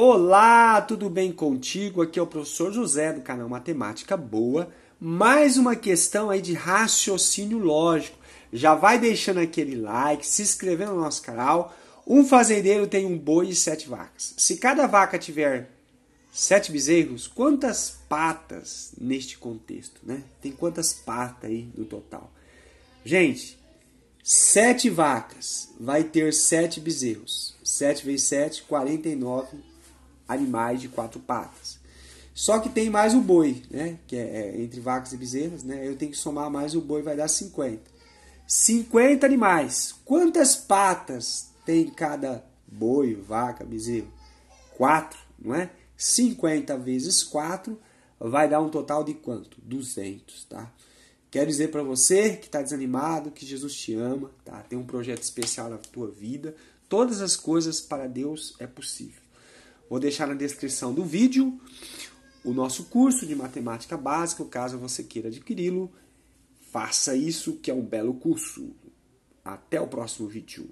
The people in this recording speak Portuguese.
Olá, tudo bem contigo? Aqui é o professor José do canal Matemática Boa. Mais uma questão aí de raciocínio lógico. Já vai deixando aquele like, se inscrevendo no nosso canal. Um fazendeiro tem um boi e sete vacas. Se cada vaca tiver sete bezerros, quantas patas neste contexto, né? Tem quantas patas aí no total? Gente, sete vacas vai ter sete bezerros. 7 vezes 7, 49 animais de quatro patas. Só que tem mais o boi, né? Que é, é, entre vacas e bezerras, né? Eu tenho que somar mais o boi, vai dar 50. 50 animais. Quantas patas tem cada boi, vaca, bezerro? Quatro, não é? 50 vezes 4 vai dar um total de quanto? 200, tá? Quero dizer para você que está desanimado, que Jesus te ama, tá? Tem um projeto especial na tua vida. Todas as coisas para Deus é possível. Vou deixar na descrição do vídeo o nosso curso de matemática básica, caso você queira adquiri-lo. Faça isso que é um belo curso. Até o próximo vídeo.